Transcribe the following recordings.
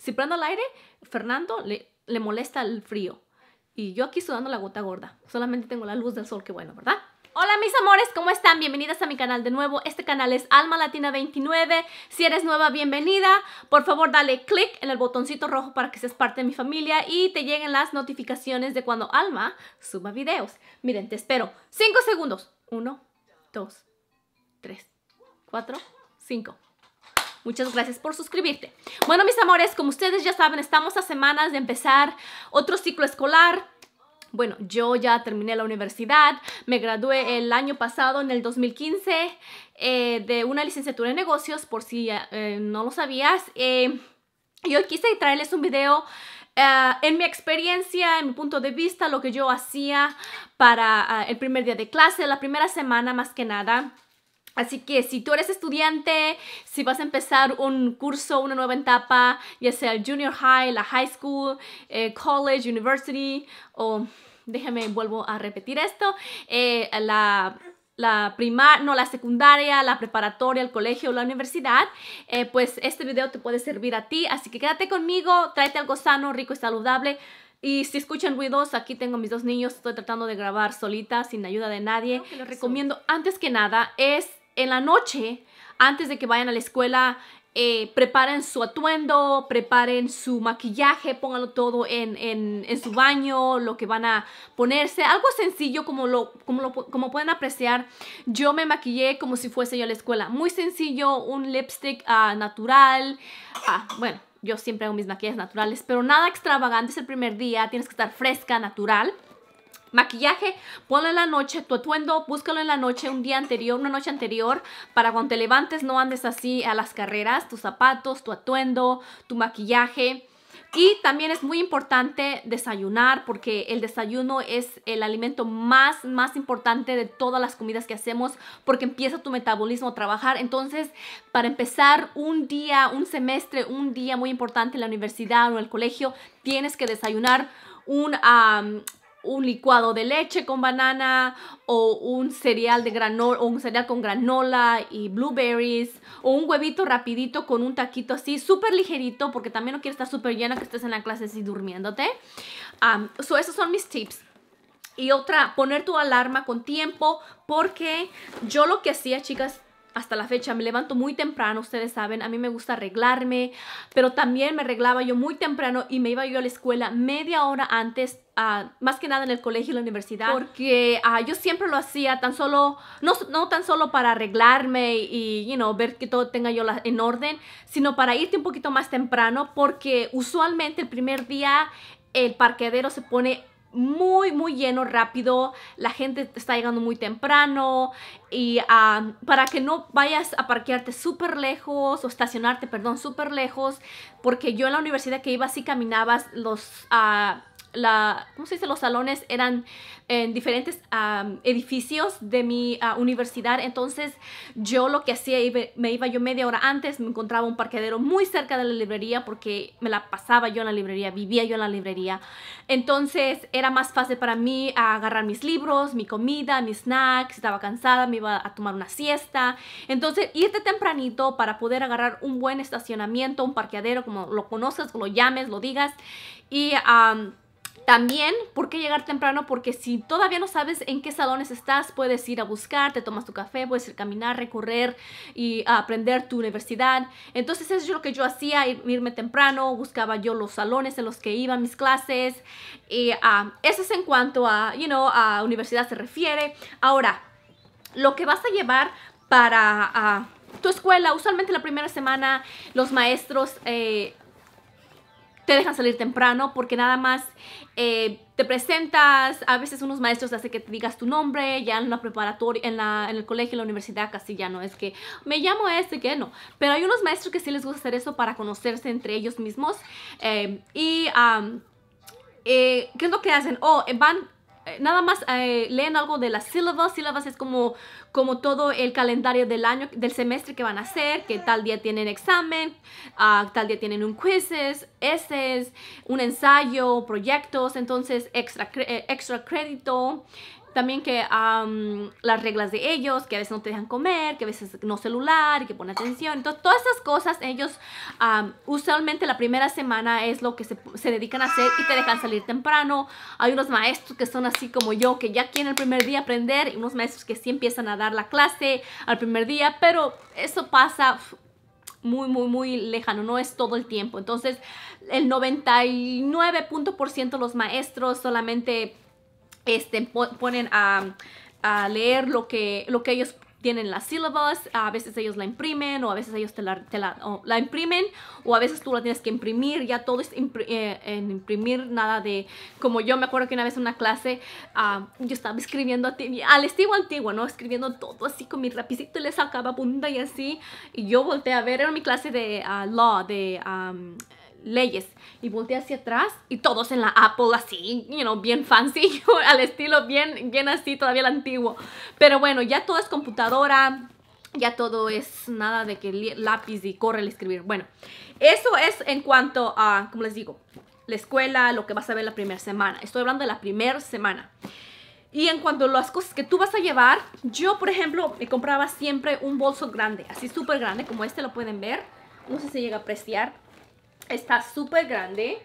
Si prendo el aire, Fernando le, le molesta el frío. Y yo aquí sudando la gota gorda. Solamente tengo la luz del sol, qué bueno, ¿verdad? Hola mis amores, ¿cómo están? Bienvenidas a mi canal de nuevo. Este canal es Alma Latina 29. Si eres nueva, bienvenida. Por favor, dale click en el botoncito rojo para que seas parte de mi familia y te lleguen las notificaciones de cuando Alma suba videos. Miren, te espero. Cinco segundos. Uno, dos, tres, cuatro, cinco. Muchas gracias por suscribirte. Bueno, mis amores, como ustedes ya saben, estamos a semanas de empezar otro ciclo escolar. Bueno, yo ya terminé la universidad, me gradué el año pasado, en el 2015, eh, de una licenciatura en negocios, por si eh, no lo sabías. Eh, y hoy quise traerles un video en mi experiencia, en mi punto de vista, lo que yo hacía para el primer día de clase, la primera semana más que nada. Así que si tú eres estudiante, si vas a empezar un curso, una nueva etapa, ya sea el junior high, la high school, eh, college, university, o déjame, vuelvo a repetir esto, eh, la, la primaria, no, la secundaria, la preparatoria, el colegio, la universidad, eh, pues este video te puede servir a ti. Así que quédate conmigo, tráete algo sano, rico y saludable. Y si escuchan ruidos, aquí tengo mis dos niños, estoy tratando de grabar solita, sin ayuda de nadie. lo recomiendo antes que nada es en la noche, antes de que vayan a la escuela, eh, preparen su atuendo, preparen su maquillaje, pónganlo todo en, su baño, lo que van a ponerse, algo sencillo como lo, como como pueden apreciar. Yo me maquillé como si fuese yo a la escuela, muy sencillo, un lipstick ah, natural, ah, bueno, yo siempre hago mis maquillajes naturales, pero nada extravagante, es el primer día, tienes que estar fresca, natural. Maquillaje, ponlo en la noche, tu atuendo, búscalo en la noche, un día anterior, una noche anterior, para cuando te levantes no andes así a las carreras, tus zapatos, tu atuendo, tu maquillaje. Y también es muy importante desayunar porque el desayuno es el alimento más, más importante de todas las comidas que hacemos porque empieza tu metabolismo a trabajar. Entonces, para empezar un día, un semestre, un día muy importante en la universidad o en el colegio, tienes que desayunar un un licuado de leche con banana o un cereal de granola o un cereal con granola y blueberries o un huevito rapidito con un taquito así súper ligerito porque también no quieres estar súper llena que estés en la clase así durmiéndote. esos son mis tips. Y otra, poner tu alarma con tiempo porque yo lo que hacía, chicas, hasta la fecha me levanto muy temprano, ustedes saben, a mí me gusta arreglarme, pero también me arreglaba yo muy temprano y me iba yo a la escuela media hora antes, ah, más que nada en el colegio y la universidad, porque ah, yo siempre lo hacía tan solo, no, no tan solo para arreglarme y, you know, ver que todo tenga yo en orden, sino para irte un poquito más temprano, porque usualmente el primer día el parqueadero se pone muy, muy lleno rápido, la gente está llegando muy temprano y ah, para que no vayas a parquearte súper lejos o estacionarte, perdón, súper lejos, porque yo en la universidad que iba así caminabas los... Ah, la, ¿cómo se dice? Los salones eran en eh, diferentes edificios de mi ah, universidad. Entonces yo lo que hacía, me iba yo media hora antes, me encontraba un parqueadero muy cerca de la librería porque me la pasaba yo en la librería, vivía yo en la librería. Entonces era más fácil para mí agarrar mis libros, mi comida, mis snacks, estaba cansada, me iba a tomar una siesta. Entonces irte tempranito para poder agarrar un buen estacionamiento, un parqueadero, como lo conoces, lo llames, lo digas. Y... También, ¿por qué llegar temprano? Porque si todavía no sabes en qué salones estás, puedes ir a buscar, te tomas tu café, puedes ir a caminar, recorrer y aprender tu universidad. Entonces eso es lo que yo hacía, irme temprano, buscaba yo los salones en los que iban mis clases. Y ah, eso es en cuanto a, you know, a universidad se refiere. Ahora, lo que vas a llevar para... Ah, tu escuela, usualmente la primera semana los maestros eh, te dejan salir temprano porque nada más eh, te presentas, a veces unos maestros hacen que te digas tu nombre, ya en la preparatoria, en, la, en el colegio, en la universidad casi ya no es que me llamo este, que no. Pero hay unos maestros que sí les gusta hacer eso para conocerse entre ellos mismos. Eh, y eh, ¿qué es lo que hacen? Oh, van eh, nada más eh, leen algo de las sílabas. Sílabas es como, como todo el calendario del año, del semestre que van a hacer, que tal día tienen examen, ah, tal día tienen un quizzes, es un ensayo, proyectos, entonces extra, eh, extra crédito, también que las reglas de ellos, que a veces no te dejan comer, que a veces no celular, que pone atención. Entonces, todas esas cosas ellos usualmente la primera semana es lo que se, se, dedican a hacer y te dejan salir temprano. Hay unos maestros que son así como yo, que ya quieren el primer día aprender, y unos maestros que sí empiezan a dar la clase al primer día, pero eso pasa muy, muy, muy lejano, no es todo el tiempo. Entonces, el 99% de los maestros solamente este, ponen a, leer lo que, lo que ellos tienen las sílabas, a veces ellos la imprimen o a veces ellos te la, imprimen o a veces tú la tienes que imprimir, ya todo es eh, en imprimir, nada de, como yo me acuerdo que una vez en una clase ah, yo estaba escribiendo al estilo antiguo, ¿no? Escribiendo todo así con mi rapicito y le sacaba punta y así, y yo volteé a ver, era mi clase de ah, law, de leyes. Y volteé hacia atrás y todos en la Apple así, you know, bien fancy, al estilo bien, bien así, todavía el antiguo. Pero bueno, ya todo es computadora, ya todo es nada de que lápiz y corre el escribir. Bueno, eso es en cuanto a, como les digo, la escuela, lo que vas a ver la primera semana. Estoy hablando de la primera semana. Y en cuanto a las cosas que tú vas a llevar, yo, por ejemplo, me compraba siempre un bolso grande, así súper grande, como este lo pueden ver. No sé si llega a apreciar está súper grande.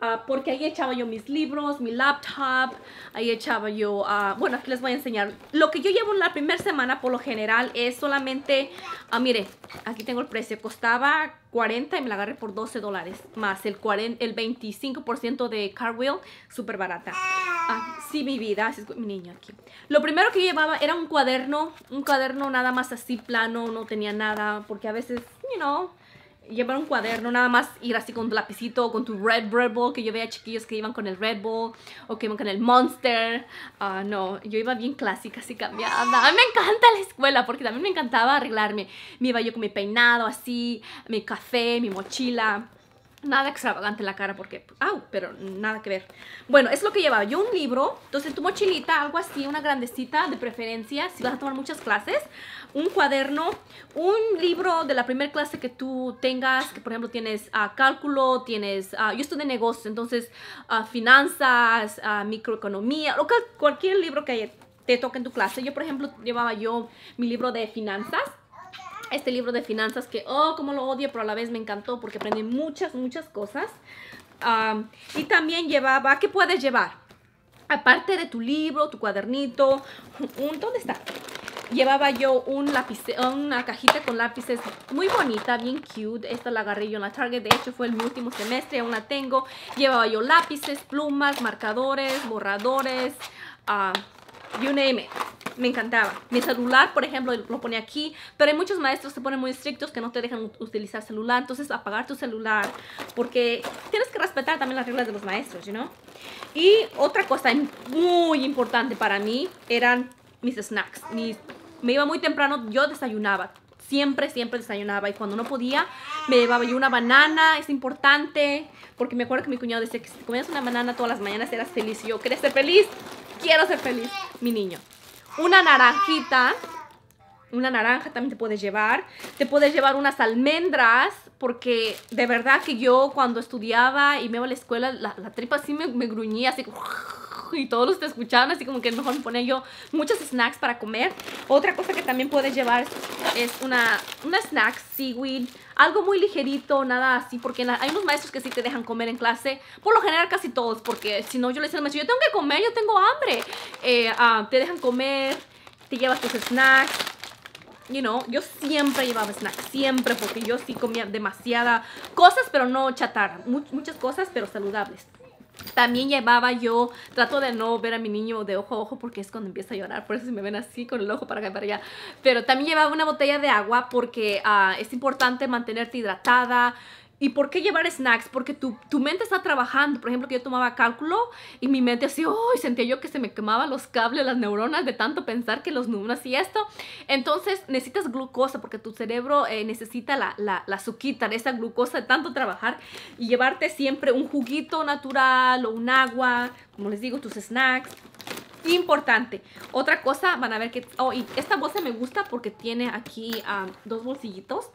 Ah, porque ahí echaba yo mis libros, mi laptop, ahí echaba yo, ah, bueno, aquí les voy a enseñar. Lo que yo llevo en la primera semana por lo general es solamente, Ah, mire, aquí tengo el precio, costaba 40 y me la agarré por 12 dólares, más el, el 25% de Carwheel, súper barata. Ah, sí, mi vida, así es mi niño aquí. Lo primero que llevaba era un cuaderno, un cuaderno nada más así plano, no tenía nada, porque a veces, you know llevar un cuaderno, nada más ir así con tu lapicito o con tu Red, Bull, que yo veía chiquillos que iban con el Red Bull o que iban con el Monster. Ah, no, yo iba bien clásica, así cambiada. A mí me encanta la escuela porque también me encantaba arreglarme. Me iba yo con mi peinado así, mi café, mi mochila. Nada extravagante la cara porque, ah pero nada que ver. Bueno, es lo que llevaba. Yo un libro, entonces tu mochilita, algo así, una grandecita de preferencia, si vas a tomar muchas clases, un cuaderno, un libro de la primera clase que tú tengas, que por ejemplo tienes a ah, cálculo, tienes, ah, yo estudié negocios, entonces a ah, finanzas, microeconomía, cualquier libro que te toque en tu clase. Yo por ejemplo llevaba yo mi libro de finanzas este libro de finanzas que, oh, como lo odio, pero a la vez me encantó porque aprendí muchas, muchas cosas. y también llevaba, ¿qué puedes llevar? Aparte de tu libro, tu cuadernito, un, ¿dónde está? Llevaba yo un lápiz, una cajita con lápices muy bonita, bien cute. Esta la agarré yo en la Target, de hecho fue el último semestre, aún la tengo. Llevaba yo lápices, plumas, marcadores, borradores, ah, you name it. Me encantaba. Mi celular, por ejemplo, lo ponía aquí, pero hay muchos maestros que se ponen muy estrictos que no te dejan utilizar celular, entonces apagar tu celular, porque tienes que respetar también las reglas de los maestros, you Y otra cosa muy importante para mí eran mis snacks. me iba muy temprano, yo desayunaba, siempre, siempre desayunaba. Y cuando no podía, me llevaba yo una banana, es importante. Porque me acuerdo que mi cuñado decía que si comías una banana todas las mañanas eras feliz. yo quería ser feliz. Quiero ser feliz, mi niño. Una naranjita. Una naranja también te puedes llevar. Te puedes llevar unas almendras. Porque de verdad que yo cuando estudiaba y me iba a la escuela, la, tripa así me, gruñía, así Y todos los te escuchaban, así como que mejor me ponía yo muchos snacks para comer. Otra cosa que también puedes llevar es una, una snack, seaweed, algo muy ligerito, nada así, porque hay unos maestros que sí te dejan comer en clase, por lo general casi todos, porque si no yo les decía al maestro, yo tengo que comer, yo tengo hambre, eh, ah, te dejan comer, te llevas tus snacks, you know, yo siempre llevaba snacks, siempre, porque yo sí comía demasiada cosas, pero no chatarra, muchas cosas, pero saludables. También llevaba yo, trato de no ver a mi niño de ojo a ojo porque es cuando empieza a llorar, por eso me ven así con el ojo para acá y para allá. Pero también llevaba una botella de agua porque ah, es importante mantenerte hidratada, ¿Y por qué llevar snacks? Porque tu, tu, mente está trabajando. Por ejemplo, que yo tomaba cálculo y mi mente así, oh, sentía yo que se me quemaban los cables, las neuronas de tanto pensar que los números y esto. Entonces necesitas glucosa porque tu cerebro eh, necesita la, la, la esa glucosa de tanto trabajar y llevarte siempre un juguito natural o un agua, como les digo, tus snacks importante. Otra cosa, van a ver que... Oh, y esta bolsa me gusta porque tiene aquí ah, dos bolsillitos.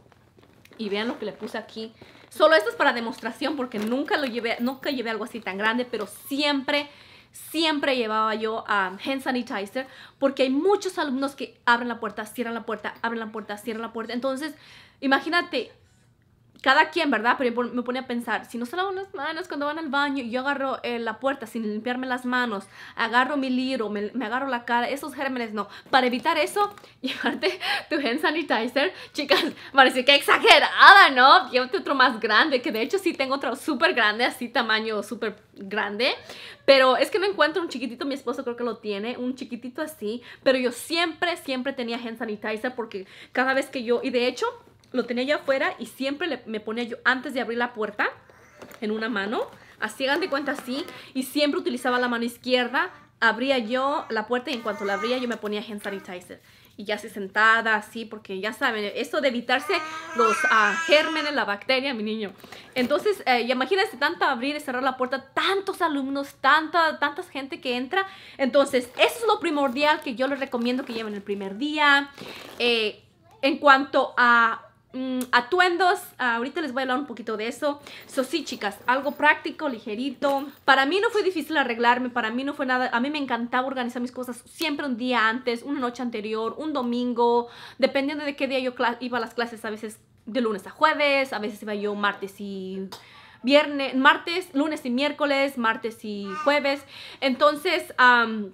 Y vean lo que le puse aquí Solo esto es para demostración porque nunca lo llevé, nunca llevé algo así tan grande, pero siempre, siempre llevaba yo um, hand sanitizer porque hay muchos alumnos que abren la puerta, cierran la puerta, abren la puerta, cierran la puerta. Entonces, imagínate, cada quien, ¿verdad? Pero me pone a pensar, si no son lavan manos cuando van al baño, yo agarro eh, la puerta sin limpiarme las manos, agarro mi libro, me, agarro la cara, esos gérmenes no. Para evitar eso, llevarte tu hand sanitizer, chicas, parece que exagerada, ¿no? Llévate otro más grande, que de hecho sí tengo otro súper grande, así tamaño súper grande, pero es que no encuentro un chiquitito, mi esposo creo que lo tiene, un chiquitito así, pero yo siempre, siempre tenía hand sanitizer porque cada vez que yo, y de hecho, lo tenía yo afuera y siempre me ponía yo antes de abrir la puerta en una mano, así hagan de cuenta así, y siempre utilizaba la mano izquierda, abría yo la puerta y en cuanto la abría yo me ponía hand sanitizer. Y ya así sentada, así, porque ya saben, eso de evitarse los ah, gérmenes, la bacteria, mi niño. Entonces, eh, imagínense tanto abrir y cerrar la puerta, tantos alumnos, tanta, tantas gente que entra. Entonces, eso es lo primordial que yo les recomiendo que lleven el primer día. Eh, en cuanto a Mm, atuendos, ah, ahorita les voy a hablar un poquito de eso. So sí, chicas, algo práctico, ligerito. Para mí no fue difícil arreglarme, para mí no fue nada. A mí me encantaba organizar mis cosas siempre un día antes, una noche anterior, un domingo, dependiendo de qué día yo iba a las clases, a veces de lunes a jueves, a veces iba yo martes y viernes, martes, lunes y miércoles, martes y jueves. Entonces, um,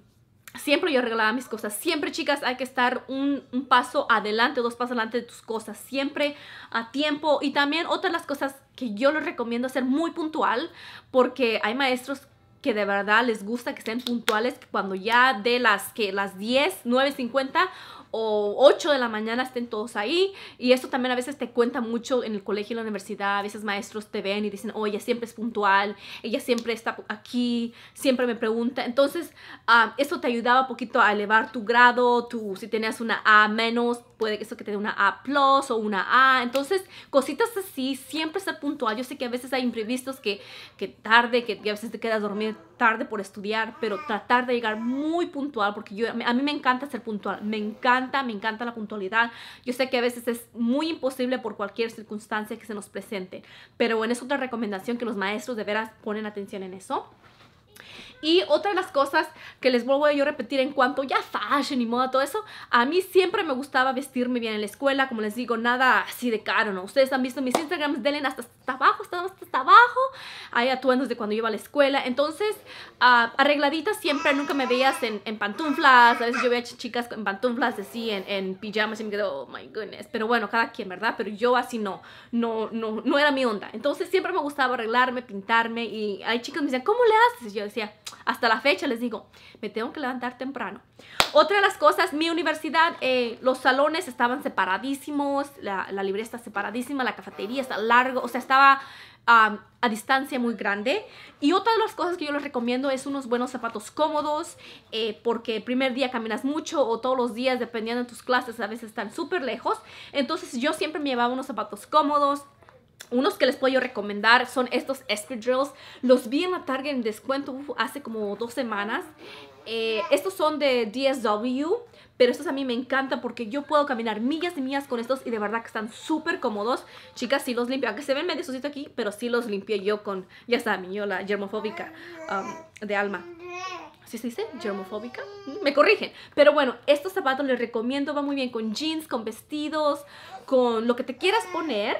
Siempre yo regalaba mis cosas. Siempre, chicas, hay que estar un, paso adelante, dos pasos adelante de tus cosas. Siempre a tiempo. Y también otras de las cosas que yo les recomiendo hacer muy puntual, porque hay maestros que de verdad les gusta que estén puntuales, cuando ya de las que las 10, 9.50 o 8 de la mañana estén todos ahí. Y eso también a veces te cuenta mucho en el colegio y la universidad. A veces maestros te ven y dicen, oye, siempre es puntual, ella siempre está aquí, siempre me pregunta. Entonces, ah, eso te ayudaba un poquito a elevar tu grado, tu, si tenías una A menos, puede que eso que te dé una A plus o una A. Entonces, cositas así, siempre ser puntual. Yo sé que a veces hay imprevistos que, tarde, que, a veces te quedas dormido tarde por estudiar, pero tratar de llegar muy puntual, porque yo, a mí me encanta ser puntual, me encanta, me encanta la puntualidad. Yo sé que a veces es muy imposible por cualquier circunstancia que se nos presente, pero bueno, es otra recomendación que los maestros de veras ponen atención en eso. Y otra de las cosas que les vuelvo a yo repetir en cuanto ya fashion y moda, todo eso, a mí siempre me gustaba vestirme bien en la escuela, como les digo, nada así de caro, ¿no? Ustedes han visto mis Instagrams, denle hasta, abajo, hasta, hasta abajo, hay atuendos de cuando yo iba a la escuela, entonces ah, arregladita siempre, nunca me veías en, pantuflas, a veces yo veía chicas en pantuflas así, en, pijamas y me quedo, oh my goodness, pero bueno, cada quien, ¿verdad? Pero yo así no, no, no, no era mi onda, entonces siempre me gustaba arreglarme, pintarme y hay chicas me decían, ¿cómo le haces? Y yo decía, hasta la fecha les digo, me tengo que levantar temprano. Otra de las cosas, mi universidad, eh, los salones estaban separadísimos, la, la, librería está separadísima, la cafetería está largo, o sea, estaba a distancia muy grande. Y otra de las cosas que yo les recomiendo es unos buenos zapatos cómodos, eh, porque el primer día caminas mucho o todos los días, dependiendo de tus clases, a veces están súper lejos. Entonces yo siempre me llevaba unos zapatos cómodos, unos que les puedo yo recomendar son estos Espadrilles. Los vi en la Target en descuento hace como dos semanas. Eh, estos son de DSW, pero estos a mí me encantan porque yo puedo caminar millas y millas con estos y de verdad que están súper cómodos. Chicas, sí los limpio, aunque se ven medio sucito aquí, pero sí los limpié yo con, ya saben, yo la germofóbica um, de alma. ¿Sí se dice? ¿Germofóbica? Mm, me corrigen. Pero bueno, estos zapatos les recomiendo, va muy bien con jeans, con vestidos, con lo que te quieras poner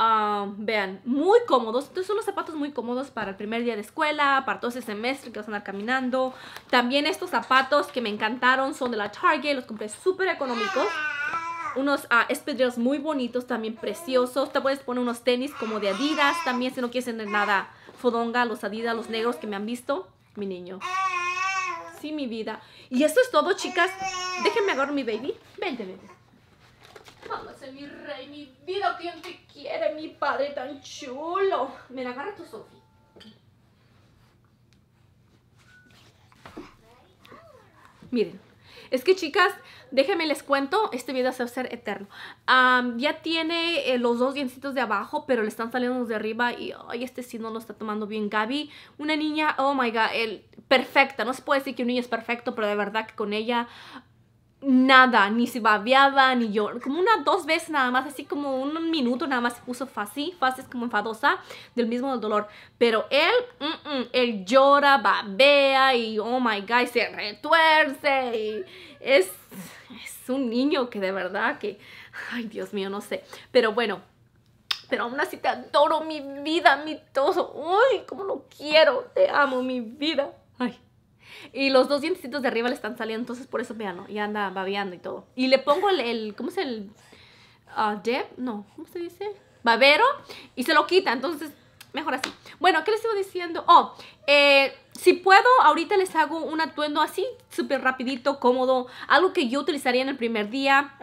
Ah, vean, muy cómodos. Estos son los zapatos muy cómodos para el primer día de escuela, para todo ese semestre que vas a andar caminando. También estos zapatos que me encantaron son de la Target, los compré súper económicos. Unos uh, muy bonitos, también preciosos. Te puedes poner unos tenis como de Adidas también si no quieres tener nada fodonga, los Adidas, los negros que me han visto. Mi niño. Sí, mi vida. Y esto es todo, chicas. Déjenme agarrar mi baby. Vente, vente. Vamos, mi rey, mi vida, que mi padre tan chulo. Me la agarra tu Sofi. Miren, es que chicas, déjenme les cuento, este video se va a hacer eterno. ya tiene eh, los dos dientitos de abajo, pero le están saliendo los de arriba y ay, este sí no lo está tomando bien Gabi. Una niña, oh my god, el, perfecta. No se puede decir que un niño es perfecto, pero de verdad que con ella nada, ni se babeaba, ni yo, como una dos veces nada más, así como un minuto nada más se puso así, fácil como enfadosa del mismo dolor. Pero él, él llora, babea y oh my god, se retuerce y es, es un niño que de verdad que, ay Dios mío, no sé. Pero bueno, pero aún así te adoro, mi vida, mi todo. ay cómo lo quiero, te amo, mi vida. Ay. Y los dos dientecitos de arriba le están saliendo, entonces por eso, ¿no? Y anda babeando y todo. Y le pongo el, ¿cómo es el? Ah, jeb? no, ¿cómo se dice? Babero, y se lo quita, entonces mejor así. Bueno, ¿qué les iba diciendo? Oh, eh, si puedo, ahorita les hago un atuendo así, súper rapidito, cómodo, algo que yo utilizaría en el primer día.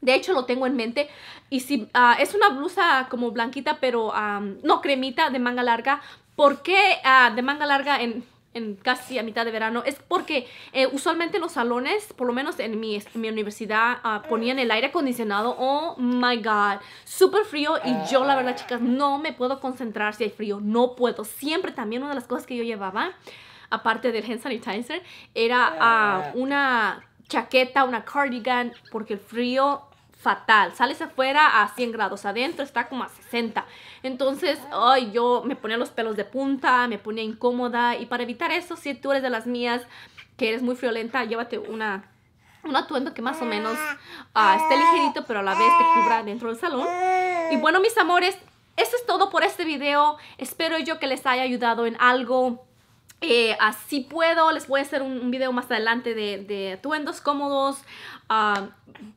De hecho, lo tengo en mente. Y si ah, es una blusa como blanquita, pero ah, no cremita, de manga larga. ¿Por qué de manga larga en en casi a mitad de verano, es porque eh, usualmente los salones, por lo menos en mi, universidad, ah, ponían el aire acondicionado. Oh my god, súper frío. Y yo, la verdad, chicas, no me puedo concentrar si hay frío. No puedo. Siempre también una de las cosas que yo llevaba, aparte del hand sanitizer, era ah, ah. una chaqueta, una cardigan, porque el frío fatal. Sales afuera a 100 grados, adentro está como a 60. Entonces, ay, yo me ponía los pelos de punta, me ponía incómoda. Y para evitar eso, si tú eres de las mías, que eres muy friolenta, llévate una un atuendo que más o menos ah, esté ligerito, pero a la vez te cubra dentro del salón. Y bueno, mis amores, eso es todo por este video. Espero yo que les haya ayudado en algo. Eh, así puedo, les voy a hacer un, video más adelante de, de atuendos cómodos. Ah,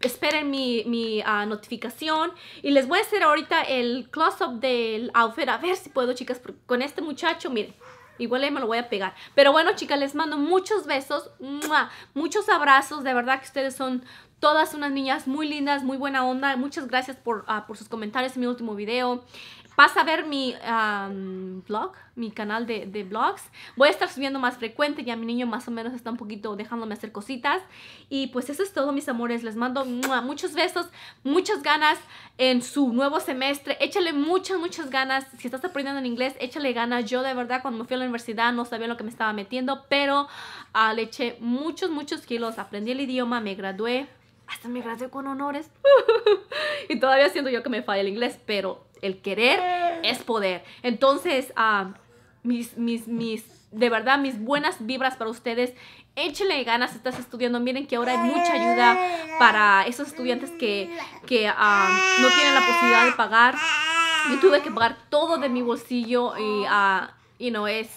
esperen mi, ah, notificación y les voy a hacer ahorita el close-up del outfit. A ver si puedo, chicas, con este muchacho, miren. Igual me lo voy a pegar. Pero bueno, chicas, les mando muchos besos, muchos abrazos. De verdad que ustedes son todas unas niñas muy lindas, muy buena onda. Muchas gracias por, ah, por sus comentarios en mi último video. Vas a ver mi blog, mi canal de, de, blogs. Voy a estar subiendo más frecuente, ya mi niño más o menos está un poquito dejándome hacer cositas. Y pues eso es todo, mis amores. Les mando muchos besos, muchas ganas en su nuevo semestre. Échale muchas, muchas ganas. Si estás aprendiendo en inglés, échale ganas. Yo de verdad cuando me fui a la universidad no sabía lo que me estaba metiendo, pero ah, le eché muchos, muchos kilos. Aprendí el idioma, me gradué hasta me gradué con honores. y todavía siento yo que me falla el inglés, pero el querer es poder. Entonces, mis, mis, mis, de verdad, mis buenas vibras para ustedes. Échenle ganas, estás estudiando. Miren que ahora hay mucha ayuda para esos estudiantes que, que no tienen la posibilidad de pagar. Yo tuve que pagar todo de mi bolsillo y, ah, no es,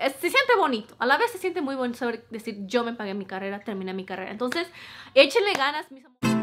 se siente bonito. A la vez se siente muy bonito saber decir, yo me pagué mi carrera, terminé mi carrera. Entonces, échenle ganas, mis